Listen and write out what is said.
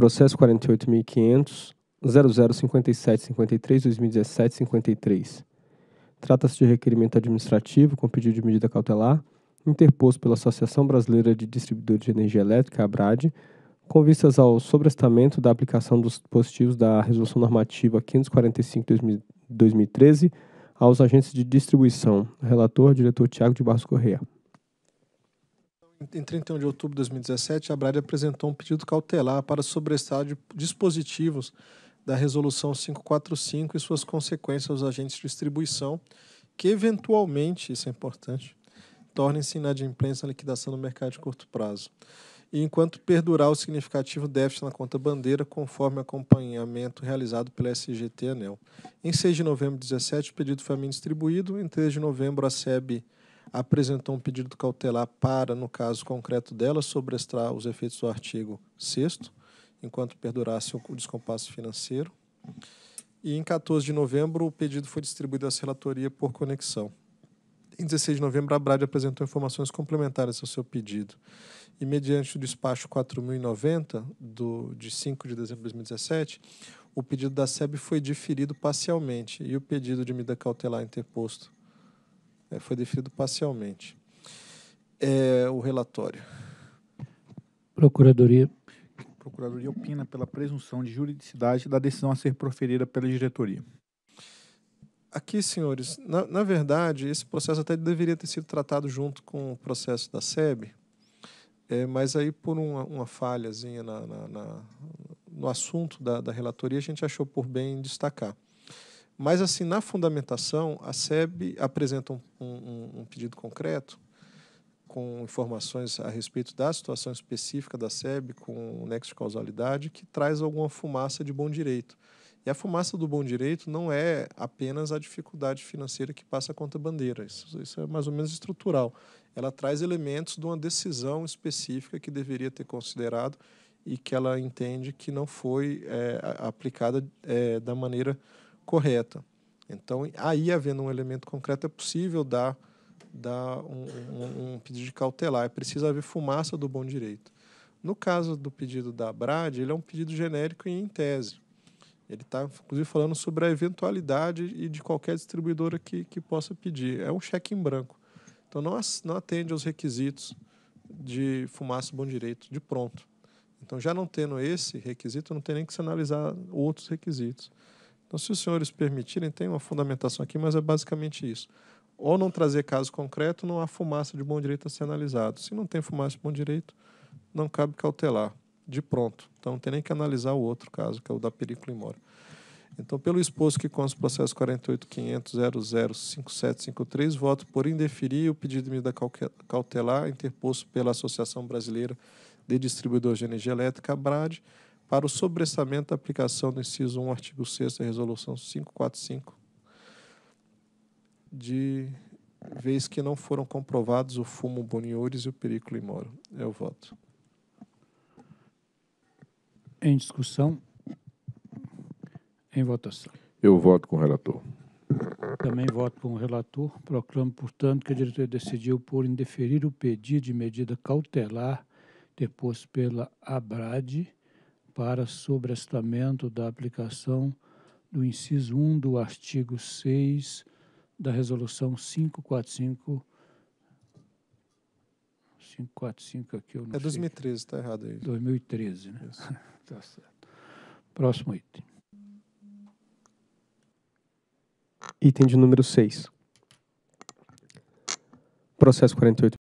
Processo 48.500.0057.53.2017.53. Trata-se de requerimento administrativo com pedido de medida cautelar, interposto pela Associação Brasileira de Distribuidores de Energia Elétrica, ABRAD, com vistas ao sobrestamento da aplicação dos dispositivos da Resolução Normativa 545-2013 aos agentes de distribuição. Relator, diretor Tiago de Barros Correia. Em 31 de outubro de 2017, a Brad apresentou um pedido cautelar para sobrestar de dispositivos da Resolução 545 e suas consequências aos agentes de distribuição, que eventualmente, isso é importante, tornem-se inadimplentes na liquidação do mercado de curto prazo. E enquanto perdurar o significativo déficit na conta bandeira, conforme acompanhamento realizado pela SGT Anel. Em 6 de novembro de 2017, o pedido foi a mim distribuído. Em 3 de novembro, a SEB apresentou um pedido cautelar para, no caso concreto dela, sobrestar os efeitos do artigo 6 enquanto perdurasse o descompasso financeiro. E em 14 de novembro, o pedido foi distribuído à relatoria por conexão. Em 16 de novembro, a Brad apresentou informações complementares ao seu pedido. E, mediante o despacho 4090, do, de 5 de dezembro de 2017, o pedido da SEB foi diferido parcialmente e o pedido de medida cautelar interposto é, foi definido parcialmente. É, o relatório. Procuradoria. Procuradoria opina pela presunção de juridicidade da decisão a ser proferida pela diretoria. Aqui, senhores, na, na verdade, esse processo até deveria ter sido tratado junto com o processo da SEB, é, mas aí, por uma, uma falhazinha na, na, na, no assunto da, da relatoria, a gente achou por bem destacar. Mas, assim, na fundamentação, a SEB apresenta um, um, um pedido concreto com informações a respeito da situação específica da SEB, com o nexo de causalidade, que traz alguma fumaça de bom direito. E a fumaça do bom direito não é apenas a dificuldade financeira que passa a conta bandeira, isso, isso é mais ou menos estrutural. Ela traz elementos de uma decisão específica que deveria ter considerado e que ela entende que não foi é, aplicada é, da maneira correta. Então, aí, havendo um elemento concreto, é possível dar, dar um, um, um pedido de cautelar. É preciso haver fumaça do bom direito. No caso do pedido da Brad, ele é um pedido genérico e em tese. Ele está, inclusive, falando sobre a eventualidade e de qualquer distribuidora que, que possa pedir. É um cheque em branco. Então, não, não atende aos requisitos de fumaça bom direito de pronto. Então, já não tendo esse requisito, não tem nem que se analisar outros requisitos. Então, se os senhores permitirem, tem uma fundamentação aqui, mas é basicamente isso. Ou não trazer caso concreto, não há fumaça de bom direito a ser analisado. Se não tem fumaça de bom direito, não cabe cautelar, de pronto. Então, não tem nem que analisar o outro caso, que é o da película imóvel. Então, pelo exposto que consta o processo 48.500.005753, voto por indeferir o pedido de medida cautelar interposto pela Associação Brasileira de Distribuidores de Energia Elétrica, Brade para o sobressamento da aplicação do inciso 1, artigo 6 da Resolução 545, de vez que não foram comprovados o fumo boniores e o perigo limoro. É Eu voto. Em discussão? Em votação. Eu voto com o relator. Também voto com o relator. Proclamo, portanto, que a diretoria decidiu por indeferir o pedido de medida cautelar deposto pela Abrade para sobrestamento da aplicação do inciso 1 do artigo 6 da Resolução 545. 545 aqui, eu não É sei. 2013, está errado aí. 2013, né? Está certo. Próximo item. Item de número 6. Processo 48.